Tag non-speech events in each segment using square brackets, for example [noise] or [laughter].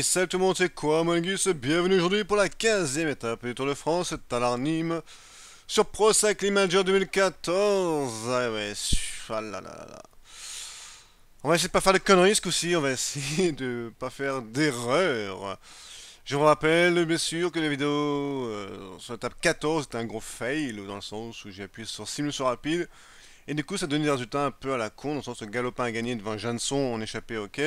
salut tout le monde, c'est quoi Mongus Bienvenue aujourd'hui pour la 15e étape du Tour de France, à Nîmes, sur Cycling Manager 2014. Ah ouais, ah On va essayer de pas faire de conneries ce coup on va essayer de pas faire d'erreurs. Je vous rappelle bien sûr que la vidéo euh, sur l'étape 14 était un gros fail, dans le sens où j'ai appuyé sur sur rapide, et du coup ça donne des résultats un peu à la con, dans le sens que Galopin a gagné devant Janson en échappé ok.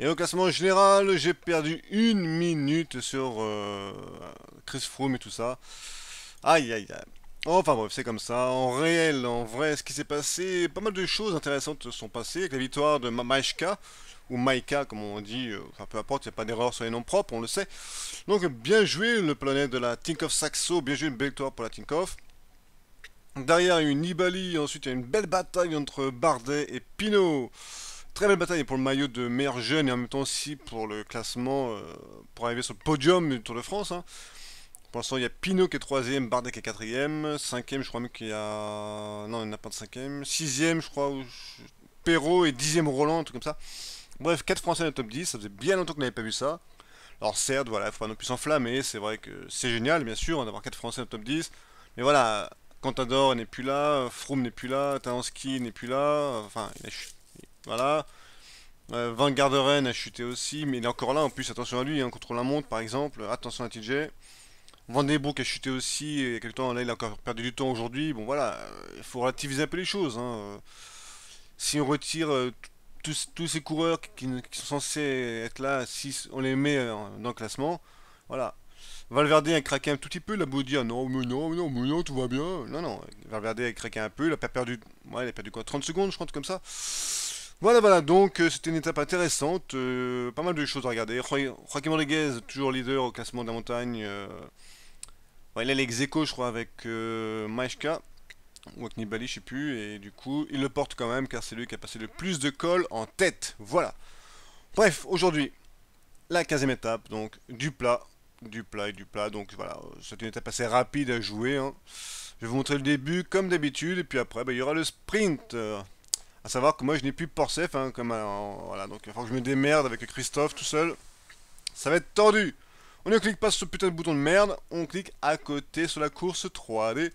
Et au classement général, j'ai perdu une minute sur euh, Chris Froome et tout ça. Aïe aïe aïe. Enfin bref, c'est comme ça. En réel, en vrai, ce qui s'est passé, pas mal de choses intéressantes se sont passées avec la victoire de Maïchka, ou Maïka comme on dit, euh, enfin peu importe, il n'y a pas d'erreur sur les noms propres, on le sait. Donc bien joué le planète de la Tinkoff Saxo, bien joué une belle victoire pour la Tinkoff. Derrière, il y a Nibali, ensuite il y a une belle bataille entre Bardet et Pinot. Très belle bataille pour le maillot de meilleur jeune et en même temps aussi pour le classement, euh, pour arriver sur le podium du Tour de France. Hein. Pour l'instant, il y a Pinot qui est 3ème, Bardet qui est 4ème, 5ème, je crois même qu'il y a. Non, il n'y en a pas de 5ème. 6ème, je crois, Perrault et 10ème Roland, un truc comme ça. Bref, 4 Français dans le top 10, ça faisait bien longtemps qu'on n'avait pas vu ça. Alors certes, voilà, il faut pas non plus s'enflammer, c'est vrai que c'est génial, bien sûr, hein, d'avoir 4 Français dans le top 10. Mais voilà, Contador n'est plus là, Froome n'est plus là, Talansky n'est plus là, enfin, il a voilà. Euh, Van Garderen a chuté aussi, mais il est encore là en plus, attention à lui, hein, contre la montre par exemple, attention à TJ. Van a chuté aussi, et il y a quelques temps, là il a encore perdu du temps aujourd'hui, bon voilà, il faut relativiser un peu les choses. Hein. Si on retire euh, tous, ces coureurs qui, sont censés être là, si on les met euh, dans le classement, voilà. Valverde a craqué un tout petit peu, la Boudia, non, mais non, mais non, mais non, tout va bien. Non, non, Valverde a craqué un peu, il a perdu, ouais, il a perdu quoi, 30 secondes, je crois, comme ça. Voilà, voilà, donc euh, c'était une étape intéressante, euh, pas mal de choses à regarder. Joaquim Rodriguez, toujours leader au classement de la montagne. Euh, il a lex je crois, avec euh, Maeshka, ou avec Nibali, je sais plus, et du coup, il le porte quand même, car c'est lui qui a passé le plus de cols en tête. Voilà. Bref, aujourd'hui, la 15 étape, donc du plat, du plat et du plat, donc voilà, c'est une étape assez rapide à jouer. Hein. Je vais vous montrer le début comme d'habitude, et puis après, bah, il y aura le sprint à savoir que moi je n'ai plus Porcef, hein, comme euh, voilà, donc il faut que je me démerde avec Christophe tout seul. Ça va être tendu On ne clique pas sur ce putain de bouton de merde, on clique à côté sur la course 3D.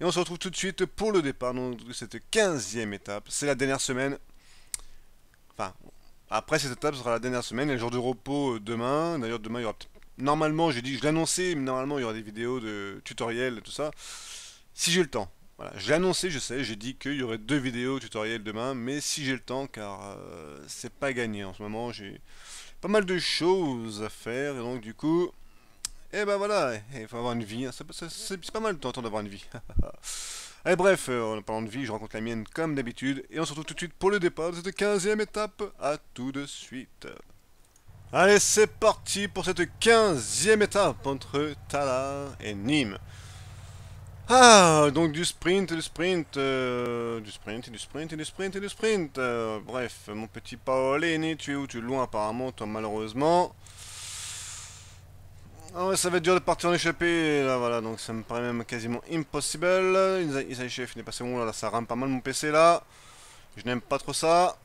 Et on se retrouve tout de suite pour le départ de cette 15 étape. C'est la dernière semaine. Enfin, après cette étape, sera la dernière semaine. Il y a le jour de repos euh, demain. D'ailleurs, demain, il y aura Normalement, j'ai dit, je l'annonçais, mais normalement, il y aura des vidéos de tutoriels et tout ça. Si j'ai le temps. Voilà, j'ai annoncé, je sais, j'ai dit qu'il y aurait deux vidéos tutoriels demain, mais si j'ai le temps, car euh, c'est pas gagné en ce moment, j'ai pas mal de choses à faire, et donc du coup, et eh ben voilà, il faut avoir une vie, hein, c'est pas mal de temps d'avoir une vie. [laughs] Et eh, bref, euh, en parlant de vie, je rencontre la mienne comme d'habitude, et on se retrouve tout de suite pour le départ de cette 15 étape, à tout de suite. Allez, c'est parti pour cette 15 étape entre Tala et Nîmes. Ah, donc du sprint, du sprint, euh, du sprint, et du sprint, et du sprint, et du sprint. Euh, bref, mon petit Paolini, tu es où Tu es loin apparemment, toi malheureusement. Ah ouais, ça va être dur de partir en échappée, là voilà, donc ça me paraît même quasiment impossible. Isaïe Chef n'est pas bon, là, ça rame pas mal mon PC là. Je n'aime pas trop ça.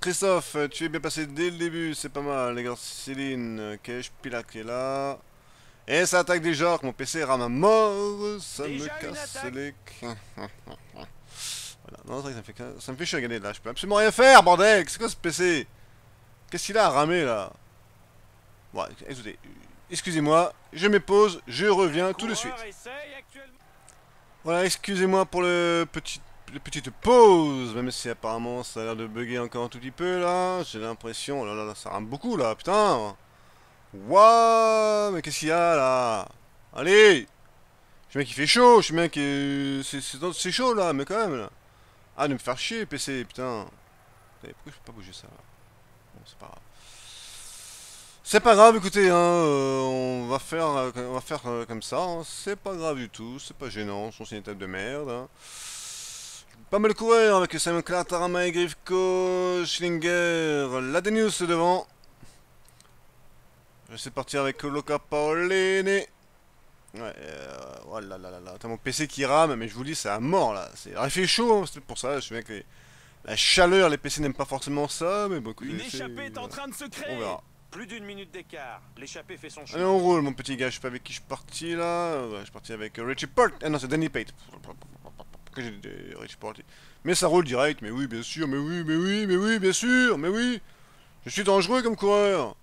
Christophe, tu es bien passé dès le début, c'est pas mal. Les gars, Céline, Kesh, Pilak est là. Et ça attaque déjà que mon PC rame à mort, ça me casse les... voilà, non, ça me fait, ça me fait chier là, je peux absolument rien faire, bordel C'est quoi ce PC Qu'est-ce qu'il a à ramer là Bon, écoutez, excusez-moi, je pause, je reviens tout de suite. Voilà, excusez-moi pour le petit petite pause, même si apparemment ça a l'air de bugger encore un tout petit peu là, j'ai l'impression, oh là là, ça rame beaucoup là, putain Wouah Mais qu'est-ce qu'il y a là Allez Je bien qu'il fait chaud, je bien qui... Euh, c'est chaud là, mais quand même là Ah de me faire chier PC, putain Pourquoi je peux pas bouger ça là Bon c'est pas grave. C'est pas grave, écoutez, hein, euh, on va faire, on va faire euh, comme ça, hein. c'est pas grave du tout, c'est pas gênant, c'est une étape de merde. Hein. Pas mal courir avec Simon Clark, Tarama et Griffco, la Ladenius devant, je de partir avec Loca Paolini. Ouais, euh, oh là là là là. T'as mon PC qui rame, mais je vous dis, c'est à mort là. C'est il fait chaud, hein, c'est pour ça. Je sais bien que la chaleur, les PC n'aiment pas forcément ça, mais bon... Une échappée est en train de se créer. On verra. Plus d'une minute d'écart. L'échappée fait son chemin. Allez, on roule, mon petit gars. Je sais pas avec qui je suis parti là. je suis parti avec euh, Richie Port. Ah non, c'est Danny Pate. Pourquoi j'ai dit euh, Richie Port Mais ça roule direct. Mais oui, bien sûr. Mais oui, mais oui, mais oui, bien sûr. Mais oui. Je suis dangereux comme coureur.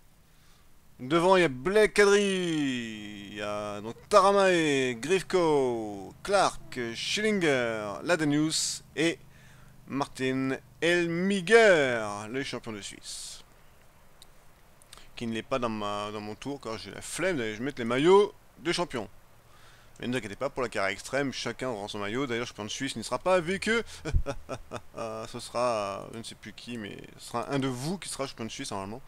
Devant, il y a Blake Kadri, il y a donc Taramae, Grifko, Clark, Schillinger, Ladenius et Martin Elmiger, le champion de Suisse. Qui ne l'est pas dans, ma, dans mon tour, car j'ai la flemme d'aller mettre les maillots de champion. Mais ne vous inquiétez pas, pour la carrière extrême, chacun aura son maillot. D'ailleurs, champion de Suisse n'y sera pas avec eux. [laughs] ce sera, je ne sais plus qui, mais ce sera un de vous qui sera champion de Suisse, normalement.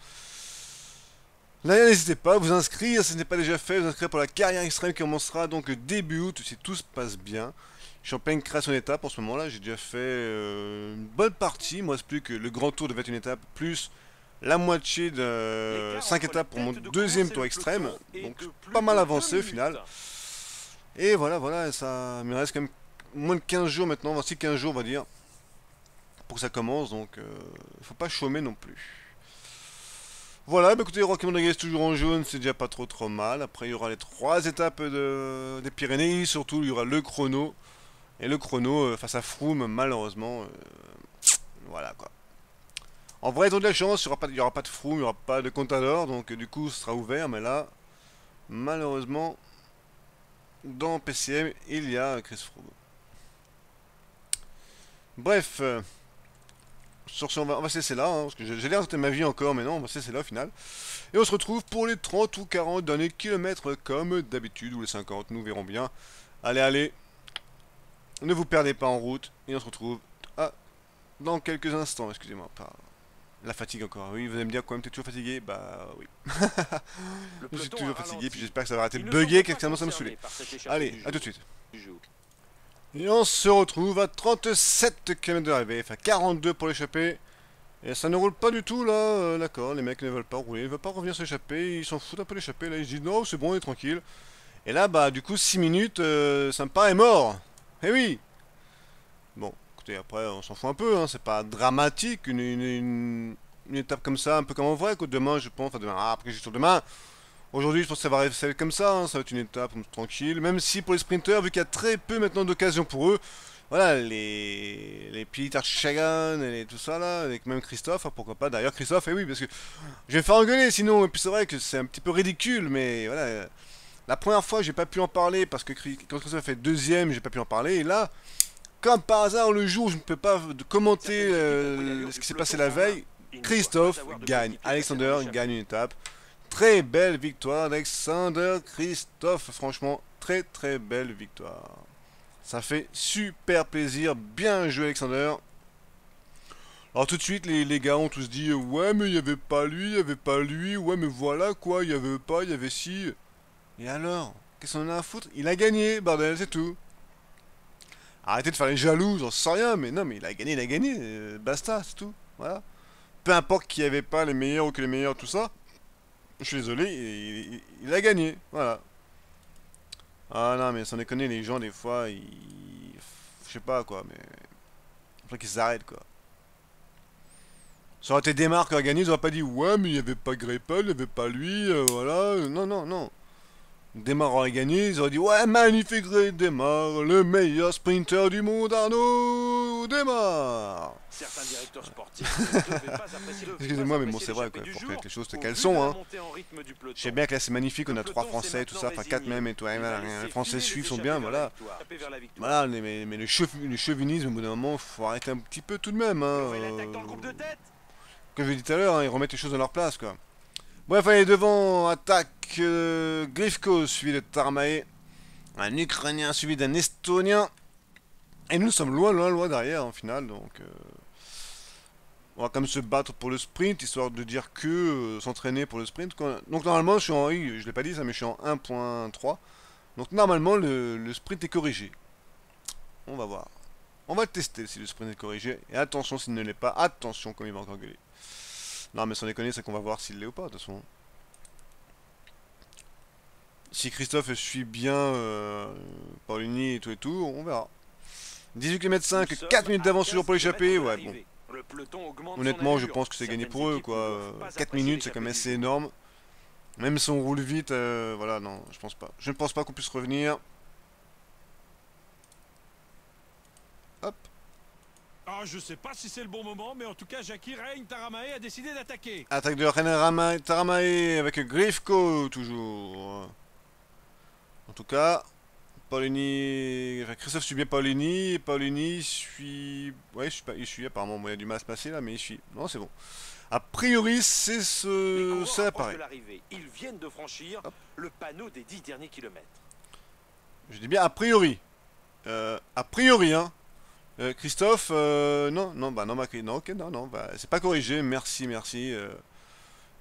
N'hésitez pas à vous inscrire si ce n'est pas déjà fait, vous inscrire pour la carrière extrême qui commencera donc début août si tout se passe bien. Je suis en pleine création d'étape en ce moment là, j'ai déjà fait euh, une bonne partie, moi me reste plus que le grand tour devait être une étape, plus la moitié de 5 étapes pour mon deuxième tour extrême, donc pas mal avancé au final. Et voilà, voilà, ça me reste quand même moins de 15 jours maintenant, voici 15 jours on va dire, pour que ça commence, donc il euh, faut pas chômer non plus. Voilà, ben écoutez, Rocky est toujours en jaune, c'est déjà pas trop trop mal. Après, il y aura les trois étapes des Pyrénées, surtout il y aura le chrono. Et le chrono euh, face à Froome, malheureusement, euh, voilà quoi. En vrai, ils ont de la chance, il n'y aura, pas... de Froome, il n'y aura pas de Contador, donc du coup, ce sera ouvert, mais là, malheureusement, dans PCM, il y a Chris Froome. Bref. Euh, sur ce, on va, on va cesser là, hein, parce que j'ai l'air de ma vie encore, mais non, on va cesser là au final. Et on se retrouve pour les 30 ou 40 derniers kilomètres, comme d'habitude, ou les 50, nous verrons bien. Allez, allez, ne vous perdez pas en route, et on se retrouve ah, dans quelques instants, excusez-moi, par la fatigue encore. Oui, vous allez me dire quand même, t'es toujours fatigué Bah oui. [laughs] je suis toujours fatigué, puis j'espère que ça va arrêter de bugger, qu'est-ce que ça me saouler. Allez, à tout de suite. Et on se retrouve à 37 km de l'arrivée, enfin 42 pour l'échapper. Et ça ne roule pas du tout là, euh, d'accord, les mecs ne veulent pas rouler, ils ne veulent pas revenir s'échapper, ils s'en foutent un peu l'échapper, là ils disent non c'est bon, on est tranquille. Et là bah du coup 6 minutes, euh, me est mort Eh oui Bon, écoutez, après on s'en fout un peu, hein, c'est pas dramatique, une, étape comme ça, un peu comme en vrai, que demain je pense, enfin demain, ah, après j'ai tourne demain, Aujourd'hui, je pense que ça va être comme ça, hein. ça va être une étape tranquille. Même si pour les sprinteurs, vu qu'il y a très peu maintenant d'occasions pour eux, voilà, les, les Peter et tout ça là, avec même Christophe, hein, pourquoi pas. D'ailleurs, Christophe, et eh oui, parce que je vais me faire engueuler sinon, et puis c'est vrai que c'est un petit peu ridicule, mais voilà. La première fois, j'ai pas pu en parler parce que quand Christophe fait deuxième, j'ai pas pu en parler, et là, comme par hasard, le jour où je ne peux pas commenter euh, ce qui s'est passé la veille, Christophe gagne, Alexander gagne une étape. Très belle victoire d'Alexander Christophe. Franchement, très très belle victoire. Ça fait super plaisir. Bien joué Alexander. Alors tout de suite, les, gars ont tous dit Ouais, mais il n'y avait pas lui, il n'y avait pas lui. Ouais, mais voilà quoi, il n'y avait pas, il y avait si. Et alors Qu'est-ce qu'on en a à foutre Il a gagné, bordel, c'est tout. Arrêtez de faire les jaloux, j'en sais rien, mais non, mais il a gagné, il a gagné, euh, basta, c'est tout. Voilà. Peu importe qu'il n'y avait pas les meilleurs ou que les meilleurs, tout ça, je suis désolé, il, a gagné. Voilà. Ah non, mais sans déconner, les gens, des fois, ils... Je sais pas, quoi, mais... Après qu'ils s'arrêtent, quoi. Ça aurait été démarre qui ils auraient pas dit « Ouais, mais il y avait pas Grapple, il y avait pas lui, euh, voilà... » Non, non, non. Démarre organise, gagné, ils auraient dit « Ouais, magnifique Démarre, le meilleur sprinter du monde, Arnaud !» Démarre! Excusez-moi, mais bon, c'est vrai, quoi. Pour que les choses, c'est qu'elles sont, hein. Je sais bien que là, c'est magnifique, on a trois Français, tout ça, enfin quatre même, et toi, les Français suivent, sont bien, voilà. Voilà, mais, le, chauvinisme, au bout d'un moment, faut arrêter un petit peu tout de même, hein. Comme je l'ai dit tout à l'heure, hein, ils remettent les choses dans leur place, quoi. Bref, allez, devant, attaque euh, Grifko, suivi de Tarmae. Un Ukrainien suivi d'un Estonien. Et nous sommes loin, loin, loin derrière en final. donc... Euh, on va quand même se battre pour le sprint, histoire de dire que euh, s'entraîner pour le sprint. Donc normalement, je suis en... Je l'ai pas dit ça, mais je suis en 1.3. Donc normalement, le, sprint est corrigé. On va voir. On va tester si le sprint est corrigé. Et attention s'il ne l'est pas. Attention comme il va encore gueuler. Non mais sans déconner, c'est qu'on va voir s'il l'est ou pas de toute façon. Si Christophe suit bien euh, Paulini et tout et tout, on verra. 18 km 5, 4 minutes d'avance toujours pour l'échapper, ouais bon. Honnêtement, je pense que c'est gagné pour eux, quoi. 4 minutes, c'est quand même assez énorme. Même si on roule vite, euh, voilà, non, je pense pas. Je ne pense pas qu'on puisse revenir. Hop. Ah, je sais pas si c'est le bon moment, mais en tout cas, Jackie Taramae a décidé d'attaquer. Attaque de Reign Taramae avec Grifko, toujours. En tout cas, Paulini, Christophe suit bien Paulini, Paulini suit, ouais, je suis pas, il suit apparemment, il y a du mal à se passer là, mais il suit. Non, c'est bon. A priori, c'est ce, ça apparaît. Ils viennent de franchir le panneau des 10 derniers kilomètres. Je dis bien a priori. Euh, a priori, hein. Euh, Christophe, euh, non, non, bah non, bah, non, ok, non, non, bah, c'est pas corrigé, merci, merci.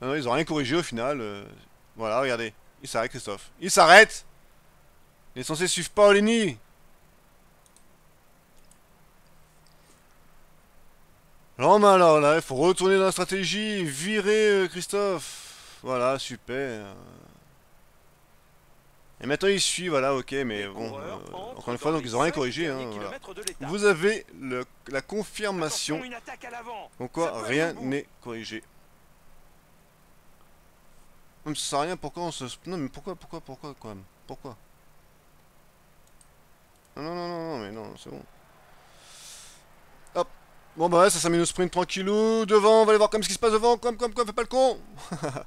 Non, non, ils ont rien corrigé au final. Voilà, regardez, il s'arrête, Christophe. Il s'arrête il est censé suivre Paolini Non mais alors là, il faut retourner dans la stratégie, virer euh, Christophe. Voilà, super. Et maintenant il suit, voilà, ok, mais bon, euh, encore une fois, donc ils ont rien corrigé. Hein, Vous avez la confirmation, donc quoi, rien n'est corrigé. on ne sert à rien, pourquoi on se... Non mais pourquoi, pourquoi, pourquoi quand même Pourquoi non, non, non, non, mais non, c'est bon. Hop. Bon, bah ça, ça met nos tranquillou. Devant, on va aller voir comme ce qui se passe devant. Comme, comme, comme, fais pas le con.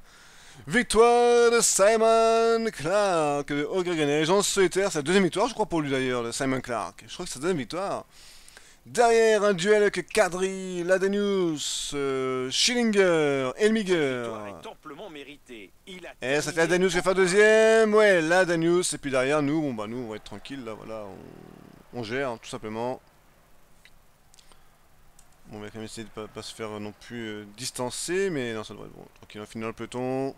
[laughs] victoire de Simon Clark de Ogreganeige en solitaire. C'est la deuxième victoire, je crois, pour lui d'ailleurs, de Simon Clark. Je crois que c'est la deuxième victoire. Derrière un duel avec Kadri, Ladanius, euh, Schillinger, Elmiger. Et ça fait Ladenius qui fait deuxième. Ouais, Ladenius. Et puis derrière, nous, bon bah nous, on va être tranquille là, voilà. On, gère, tout simplement. Bon, on va quand même essayer de pas, pas se faire non plus euh, distancer, mais non, ça devrait être bon. Tranquille, on va dans le peloton.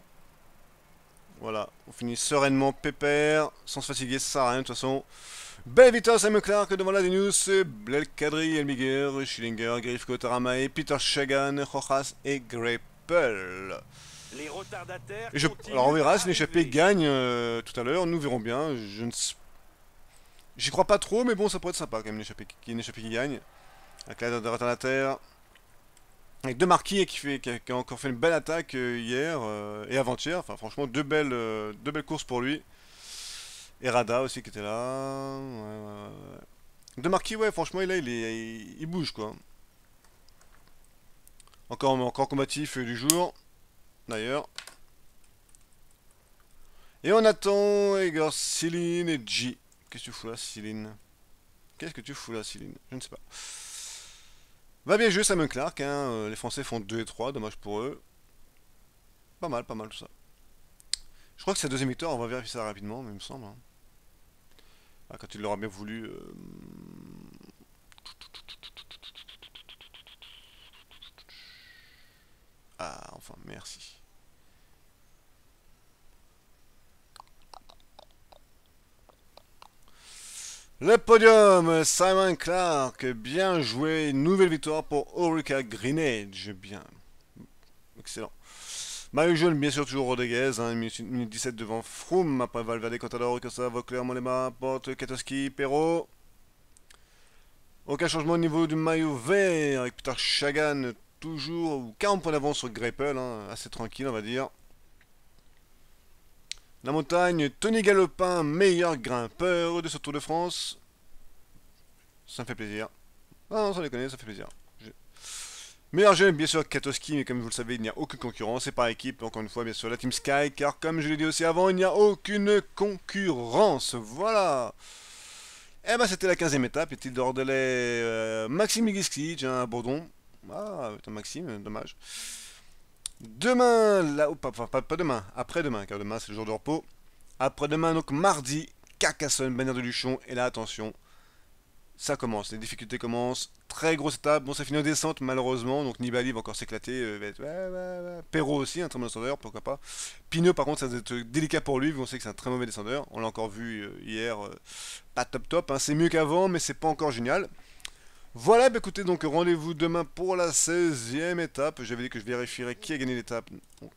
Voilà, on finit sereinement, pépère, sans se fatiguer, ça rien de toute façon. Belle me Sam Clark, devant la des news, c'est Bled, Kadri, Elmiger, Schillinger, Griff, Taramae, Peter Shagan, Rojas et Grapple. Les et Alors on verra si l'échappée gagne euh, tout à l'heure, nous verrons bien. Je ne J'y crois pas trop, mais bon, ça pourrait être sympa quand même, l'échappée qui... qui gagne. Avec la retardataire. Avec De Marquis qui, fait, a, encore fait une belle attaque euh, hier euh, et avant-hier. Enfin, franchement, deux belles, euh, deux belles courses pour lui. Et Rada aussi qui était là. De Marquis, ouais, franchement, là, il, est, il, bouge, quoi. Encore, encore combatif du jour, d'ailleurs. Et on attend Igor, Céline et G. Qu'est-ce que tu fous là, Céline Qu'est-ce que tu fous là, Céline Je ne sais pas. Va bien jouer Samuel Clark, hein. euh, les Français font 2 et 3, dommage pour eux. Pas mal, pas mal tout ça. Je crois que c'est le deuxième victoire, on va vérifier ça rapidement, mais il me semble. Hein. Ah, quand il l'aura bien voulu... Euh, hum. Ah, enfin, merci. Le podium, Simon Clark, bien joué, nouvelle victoire pour Orica Greenage, bien, excellent. Maillot Jaune, bien sûr, toujours Rodriguez, hein, minute, 17 devant Froome, après Valverde, Contador, Costa, Vauclair, Molema, Porte, Katoski, Perrault. Aucun changement au niveau du maillot vert, avec Peter Chagan toujours, 40 points d'avance sur Grapple, hein. assez tranquille on va dire. La montagne, Tony Galopin, meilleur grimpeur de ce Tour de France. Ça me fait plaisir. Ah non, ça connaît, ça me fait plaisir. Meilleur jeu, bien sûr, Katoski, mais comme vous le savez, il n'y a aucune concurrence. C'est par équipe, encore une fois, bien sûr, la Team Sky, car comme je l'ai dit aussi avant, il n'y a aucune concurrence. Voilà Et eh ben, c'était la 15ème étape, était il délai euh, Maxime un Bourdon. Ah, un Maxime, dommage. Demain, là, ou pas, demain, après-demain, car demain c'est le jour de repos. Après-demain, donc mardi, cacassonne bannière de Luchon, et là attention, ça commence, les difficultés commencent, très grosse étape, bon ça finit en descente malheureusement, donc Nibali va encore s'éclater, euh, Perrault aussi, un très mauvais descendeur, pourquoi pas. Pinot par contre ça va être délicat pour lui, vu on sait que c'est un très mauvais descendeur, on l'a encore vu euh, hier, euh, pas top top, hein. c'est mieux qu'avant mais c'est pas encore génial. Voilà, bah écoutez, donc rendez-vous demain pour la 16e étape. J'avais dit que je vérifierais qui a gagné l'étape. Donc,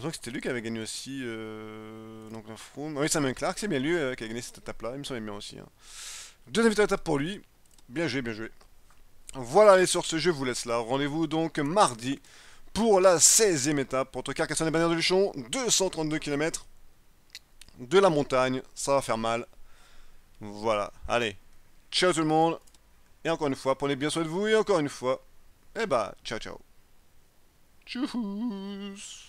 que c'était lui qui avait gagné aussi. Euh, donc un Froome. Ah oui, Simon Clark, c'est bien lui euh, qui a gagné cette étape-là. Il me semblait bien aussi. Hein. Deuxième étape pour lui. Bien joué, bien joué. Voilà, les sources, je vous laisse là. Rendez-vous donc mardi pour la 16e étape entre Carcassonne et Bannière de Luchon. 232 km de la montagne. Ça va faire mal. Voilà, allez, Ciao tout le monde. Et encore une fois, prenez bien soin de vous. Et encore une fois, et eh bah, ben, ciao ciao. Tchuss